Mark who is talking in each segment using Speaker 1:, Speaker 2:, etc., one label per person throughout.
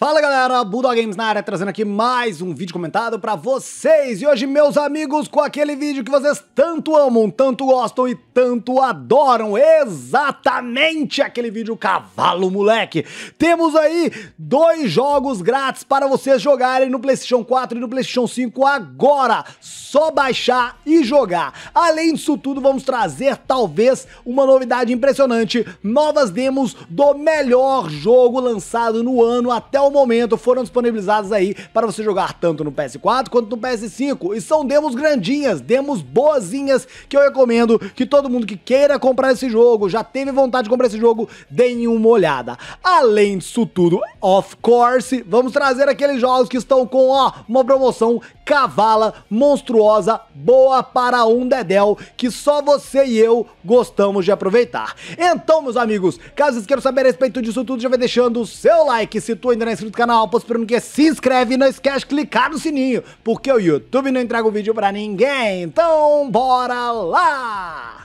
Speaker 1: Fala galera, Buda Games na área, trazendo aqui mais um vídeo comentado para vocês. E hoje, meus amigos, com aquele vídeo que vocês tanto amam, tanto gostam e tanto adoram. Exatamente aquele vídeo Cavalo Moleque. Temos aí dois jogos grátis para vocês jogarem no PlayStation 4 e no PlayStation 5 agora. Só baixar e jogar. Além disso tudo, vamos trazer talvez uma novidade impressionante: novas demos do melhor jogo lançado no ano até o momento foram disponibilizadas aí para você jogar tanto no PS4 quanto no PS5 e são demos grandinhas, demos boazinhas que eu recomendo que todo mundo que queira comprar esse jogo, já teve vontade de comprar esse jogo, deem uma olhada. Além disso tudo, of course, vamos trazer aqueles jogos que estão com ó, uma promoção cavala monstruosa, boa para um dedéu, que só você e eu gostamos de aproveitar. Então, meus amigos, caso vocês queiram saber a respeito disso tudo, já vai deixando o seu like. Se tu ainda não é inscrito no canal, esperando que se inscreve e não esquece de clicar no sininho, porque o YouTube não entrega o vídeo para ninguém. Então, bora lá!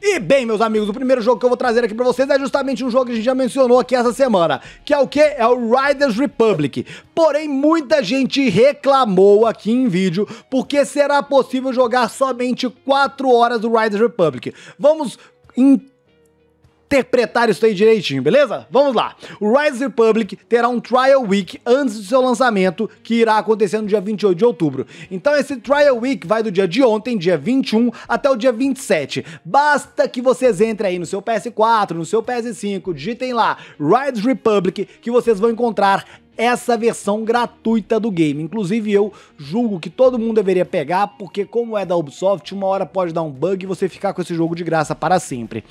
Speaker 1: E bem, meus amigos, o primeiro jogo que eu vou trazer aqui pra vocês é justamente um jogo que a gente já mencionou aqui essa semana, que é o que? É o Riders Republic. Porém, muita gente reclamou aqui em vídeo porque será possível jogar somente 4 horas do Riders Republic. Vamos interpretar isso aí direitinho, beleza? Vamos lá. O Rise Republic terá um Trial Week antes do seu lançamento, que irá acontecer no dia 28 de outubro. Então esse Trial Week vai do dia de ontem, dia 21, até o dia 27. Basta que vocês entrem aí no seu PS4, no seu PS5, digitem lá Rise Republic, que vocês vão encontrar essa versão gratuita do game. Inclusive, eu julgo que todo mundo deveria pegar, porque como é da Ubisoft, uma hora pode dar um bug e você ficar com esse jogo de graça para sempre.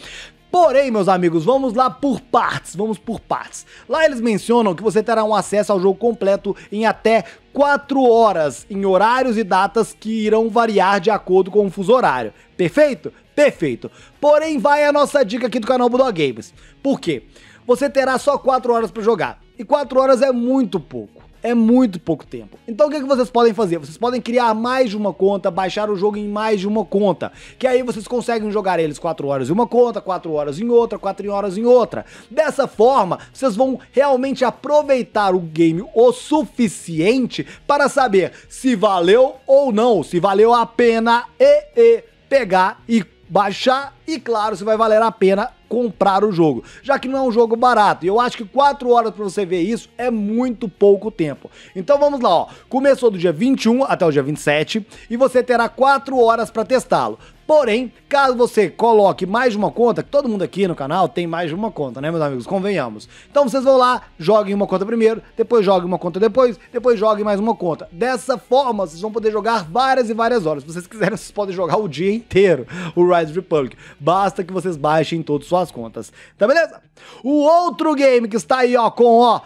Speaker 1: Porém, meus amigos, vamos lá por partes, vamos por partes. Lá eles mencionam que você terá um acesso ao jogo completo em até 4 horas, em horários e datas que irão variar de acordo com o fuso horário. Perfeito? Perfeito. Porém, vai a nossa dica aqui do canal Budó Games. Por quê? Você terá só 4 horas para jogar. E 4 horas é muito pouco. É muito pouco tempo. Então o que, é que vocês podem fazer? Vocês podem criar mais de uma conta, baixar o jogo em mais de uma conta. Que aí vocês conseguem jogar eles 4 horas em uma conta, 4 horas em outra, 4 horas em outra. Dessa forma, vocês vão realmente aproveitar o game o suficiente para saber se valeu ou não, se valeu a pena e, e pegar e baixar e, claro, se vai valer a pena comprar o jogo, já que não é um jogo barato. E eu acho que 4 horas para você ver isso é muito pouco tempo. Então vamos lá, ó. Começou do dia 21 até o dia 27 e você terá 4 horas para testá-lo. Porém, caso você coloque mais de uma conta, que todo mundo aqui no canal tem mais de uma conta, né, meus amigos? Convenhamos. Então vocês vão lá, joguem uma conta primeiro, depois joguem uma conta depois, depois joguem mais uma conta. Dessa forma, vocês vão poder jogar várias e várias horas. Se vocês quiserem, vocês podem jogar o dia inteiro o Rise Republic. Basta que vocês baixem todas suas contas. Tá beleza? O outro game que está aí, ó, com, ó,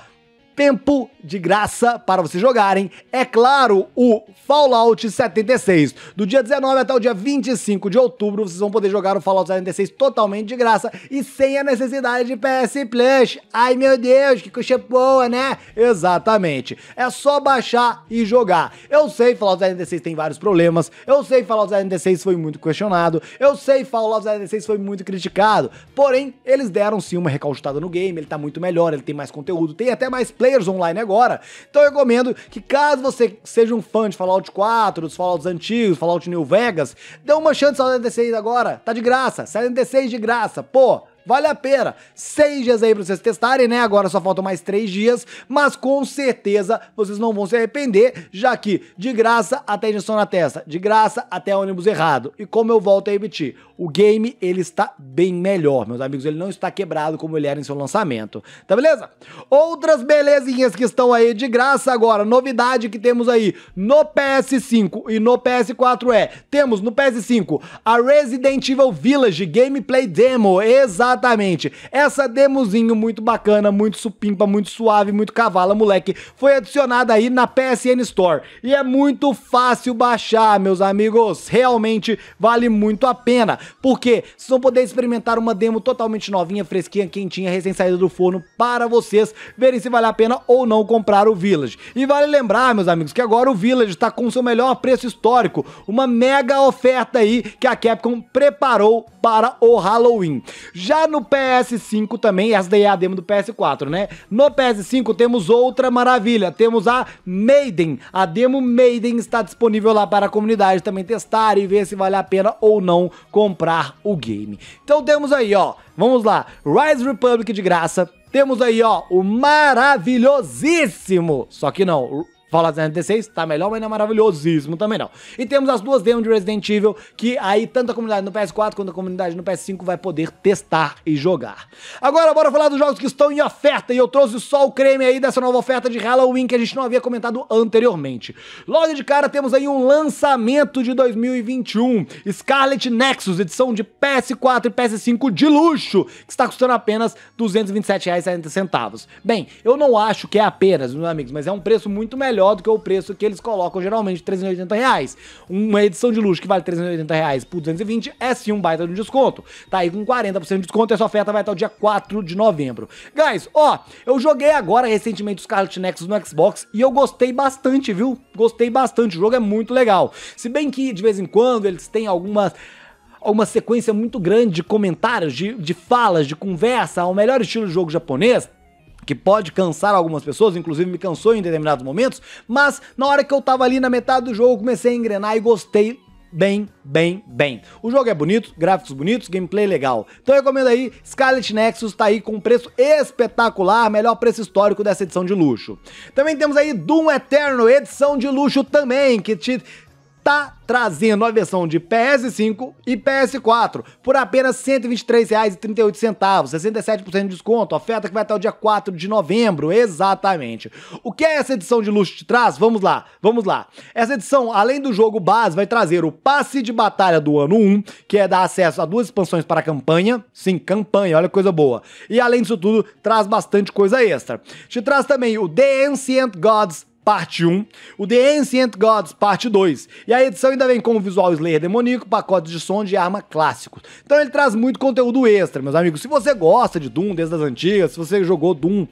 Speaker 1: tempo de graça para vocês jogarem, é claro, o Fallout 76. Do dia 19 até o dia 25 de outubro, vocês vão poder jogar o Fallout 76 totalmente de graça e sem a necessidade de PS Plus. Ai meu Deus, que coxa boa, né? Exatamente. É só baixar e jogar. Eu sei Fallout 76 tem vários problemas, eu sei Fallout 76 foi muito questionado, eu sei Fallout 76 foi muito criticado, porém, eles deram sim uma recalchutada no game, ele tá muito melhor, ele tem mais conteúdo, tem até mais players online agora. Então eu recomendo que caso você seja um fã de Fallout 4, dos Fallouts antigos, Fallout New Vegas, dê uma chance ao 76 agora, tá de graça, 76 de graça, pô, Vale a pena. Seis dias aí para vocês testarem, né? Agora só faltam mais três dias, mas com certeza vocês não vão se arrepender, já que de graça até injeção na testa, de graça até ônibus errado. E como eu volto a repetir, o game ele está bem melhor, meus amigos. Ele não está quebrado como ele era em seu lançamento, tá beleza? Outras belezinhas que estão aí de graça agora, novidade que temos aí no PS5 e no PS4 é, temos no PS5 a Resident Evil Village Gameplay Demo, exatamente Exatamente. Essa demozinho muito bacana, muito supimpa, muito suave, muito cavala, moleque, foi adicionada aí na PSN Store. E é muito fácil baixar, meus amigos. Realmente vale muito a pena, porque vocês vão poder experimentar uma demo totalmente novinha, fresquinha, quentinha, recém saída do forno para vocês verem se vale a pena ou não comprar o Village. E vale lembrar, meus amigos, que agora o Village está com seu melhor preço histórico, uma mega oferta aí que a Capcom preparou para o Halloween. Já no PS5 também, essa daí é a demo do PS4, né? No PS5 temos outra maravilha, temos a Maiden. A demo Maiden está disponível lá para a comunidade também testar e ver se vale a pena ou não comprar o game. Então temos aí, ó, vamos lá, Rise Republic de graça. Temos aí, ó, o maravilhosíssimo, só que não, Fallout 76 tá melhor, mas não é maravilhosíssimo também não. E temos as duas demos de Resident Evil que aí tanto a comunidade no PS4 quanto a comunidade no PS5 vai poder testar e jogar. Agora bora falar dos jogos que estão em oferta e eu trouxe só o creme aí dessa nova oferta de Halloween que a gente não havia comentado anteriormente. Logo de cara temos aí um lançamento de 2021, Scarlet Nexus, edição de PS4 e PS5 de luxo, que está custando apenas R$ 227,70. Bem, eu não acho que é apenas, meus amigos, mas é um preço muito melhor melhor do que o preço que eles colocam geralmente, 380 reais. Uma edição de luxo que vale 380 reais por 220 é sim um baita de um desconto. Tá aí com 40% de desconto, essa oferta vai até o dia 4 de novembro. Guys, ó, eu joguei agora recentemente os Scarlet Nexus no Xbox e eu gostei bastante, viu? Gostei bastante, o jogo é muito legal. Se bem que de vez em quando eles têm algumas uma sequência muito grande de comentários, de, de falas, de conversa, ao melhor estilo de jogo japonês, que pode cansar algumas pessoas, inclusive me cansou em determinados momentos, mas na hora que eu tava ali na metade do jogo, comecei a engrenar e gostei bem, bem, bem. O jogo é bonito, gráficos bonitos, gameplay legal. Então eu recomendo aí, Scarlet Nexus tá aí com um preço espetacular, melhor preço histórico dessa edição de luxo. Também temos aí Doom Eterno, edição de luxo também, que te tá trazendo a versão de PS5 e PS4 por apenas R$ 123,38, 67% de desconto, oferta que vai até o dia 4 de novembro, exatamente. O que é essa edição de luxo te traz? Vamos lá, vamos lá. Essa edição, além do jogo base, vai trazer o passe de batalha do ano 1, que é dar acesso a duas expansões para a campanha, sim, campanha, olha que coisa boa. E além disso tudo, traz bastante coisa extra. Te traz também o The Ancient Gods parte 1, o The Ancient Gods, parte 2. E a edição ainda vem com o visual Slayer demoníaco, pacotes de som de arma clássicos. Então ele traz muito conteúdo extra, meus amigos. Se você gosta de Doom desde as antigas, se você jogou Doom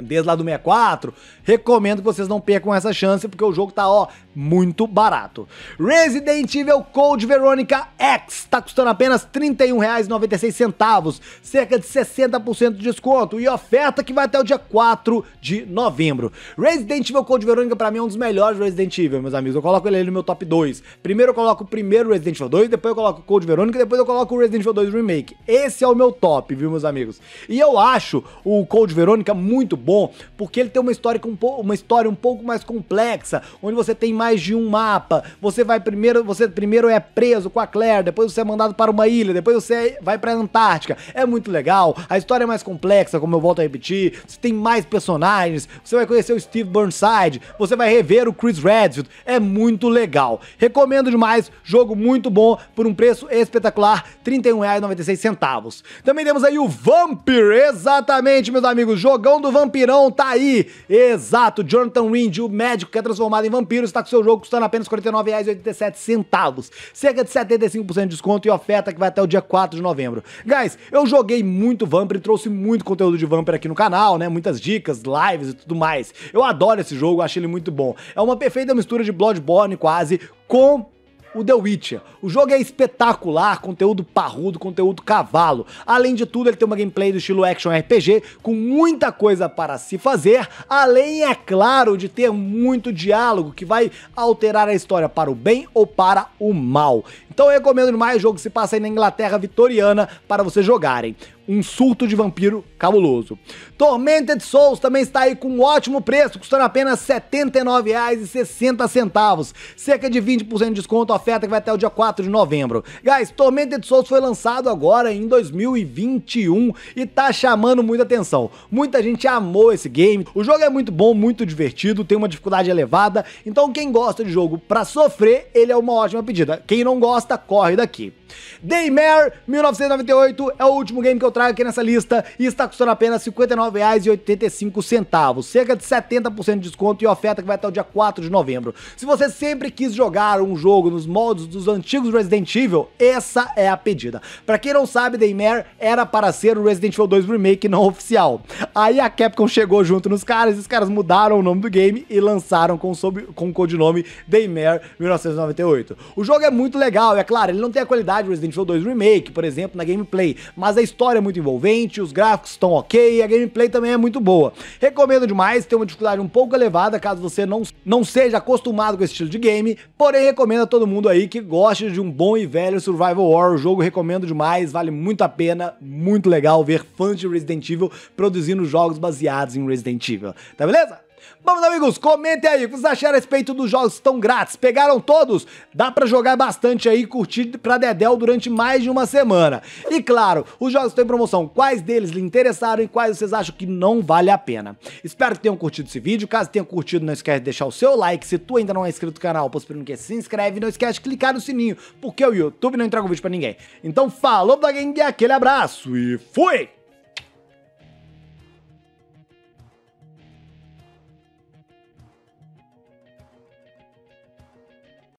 Speaker 1: desde lá do 64, recomendo que vocês não percam essa chance, porque o jogo tá, ó, muito barato. Resident Evil Code Veronica X está custando apenas R$ 31,96, cerca de 60% de desconto e oferta que vai até o dia 4 de novembro. Resident Evil Code Veronica para mim é um dos melhores Resident Evil, meus amigos. Eu coloco ele no meu top 2. Primeiro eu coloco o primeiro Resident Evil 2, depois eu coloco o Code Veronica, depois eu coloco o Resident Evil 2 Remake. Esse é o meu top, viu, meus amigos? E eu acho o Code Veronica muito bom, porque ele tem uma história com uma história um pouco mais complexa, onde você tem mais de um mapa. Você vai primeiro, você primeiro é preso com a Claire, depois você é mandado para uma ilha, depois você é, vai para a Antártica. É muito legal. A história é mais complexa, como eu volto a repetir. Você tem mais personagens, você vai conhecer o Steve Burnside, você vai rever o Chris Redfield. É muito legal. Recomendo demais, jogo muito bom por um preço espetacular, R$ 31,96. Também temos aí o Vampir, exatamente, meus amigos, jogão do vampirão tá aí. Exato, Jonathan Wind, o médico que é transformado em vampiro, está com seu jogo custando apenas R$ 49,87. Cerca de 75% de desconto e oferta que vai até o dia 4 de novembro. Guys, eu joguei muito e trouxe muito conteúdo de Vampir aqui no canal, né? Muitas dicas, lives e tudo mais. Eu adoro esse jogo, achei ele muito bom. É uma perfeita mistura de Bloodborne quase com o The Witcher. O jogo é espetacular, conteúdo parrudo, conteúdo cavalo. Além de tudo, ele tem uma gameplay do estilo action RPG, com muita coisa para se fazer, além, é claro, de ter muito diálogo que vai alterar a história para o bem ou para o mal. Então eu recomendo mais jogo que se passa aí na Inglaterra vitoriana para vocês jogarem um surto de vampiro cabuloso. Tormented Souls também está aí com um ótimo preço, custando apenas R$ 79,60. Cerca de 20% de desconto, oferta que vai até o dia 4 de novembro. Guys, Tormented Souls foi lançado agora em 2021 e tá chamando muita atenção. Muita gente amou esse game. O jogo é muito bom, muito divertido, tem uma dificuldade elevada. Então quem gosta de jogo para sofrer, ele é uma ótima pedida. Quem não gosta, corre daqui. Daymare 1998 é o último game que eu trago aqui nessa lista e está custando apenas R$ 59,85, cerca de 70% de desconto e oferta que vai até o dia 4 de novembro. Se você sempre quis jogar um jogo nos modos dos antigos Resident Evil, essa é a pedida. Para quem não sabe, Daymare era para ser o Resident Evil 2 Remake não oficial. Aí a Capcom chegou junto nos caras, e os caras mudaram o nome do game e lançaram com, sob, com o codinome Daymare 1998. O jogo é muito legal, é claro, ele não tem a qualidade do Resident Evil 2 Remake, por exemplo, na gameplay, mas a história é é muito envolvente, os gráficos estão ok, a gameplay também é muito boa. Recomendo demais, tem uma dificuldade um pouco elevada caso você não, não seja acostumado com esse estilo de game, porém recomendo a todo mundo aí que goste de um bom e velho Survival Horror, o jogo recomendo demais, vale muito a pena, muito legal ver fãs de Resident Evil produzindo jogos baseados em Resident Evil, tá beleza? Vamos, amigos, comentem aí o que vocês acharam a respeito dos jogos que estão grátis. Pegaram todos? Dá para jogar bastante aí, curtir pra Dedel durante mais de uma semana. E claro, os jogos estão em promoção, quais deles lhe interessaram e quais vocês acham que não vale a pena. Espero que tenham curtido esse vídeo. Caso tenham curtido, não esquece de deixar o seu like. Se tu ainda não é inscrito no canal, possivelmente que é, se inscreve. Não esquece de clicar no sininho, porque o YouTube não entrega o vídeo pra ninguém. Então falou, Blaguinha, aquele abraço e fui!